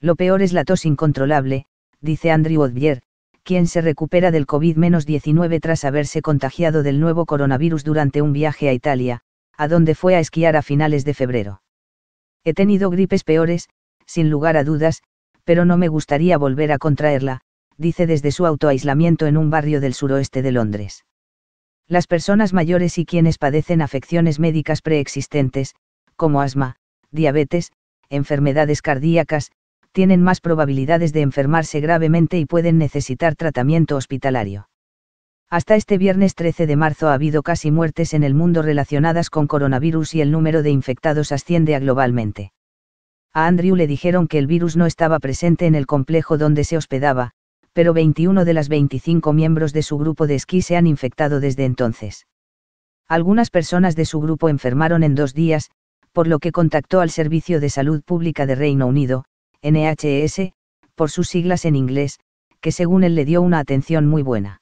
Lo peor es la tos incontrolable, dice Andrew Odbier, quien se recupera del COVID-19 tras haberse contagiado del nuevo coronavirus durante un viaje a Italia, a donde fue a esquiar a finales de febrero. He tenido gripes peores, sin lugar a dudas, pero no me gustaría volver a contraerla, dice desde su autoaislamiento en un barrio del suroeste de Londres. Las personas mayores y quienes padecen afecciones médicas preexistentes, como asma, diabetes, enfermedades cardíacas, tienen más probabilidades de enfermarse gravemente y pueden necesitar tratamiento hospitalario. Hasta este viernes 13 de marzo ha habido casi muertes en el mundo relacionadas con coronavirus y el número de infectados asciende a globalmente. A Andrew le dijeron que el virus no estaba presente en el complejo donde se hospedaba, pero 21 de las 25 miembros de su grupo de esquí se han infectado desde entonces. Algunas personas de su grupo enfermaron en dos días, por lo que contactó al Servicio de Salud Pública de Reino Unido, NHS, por sus siglas en inglés, que según él le dio una atención muy buena.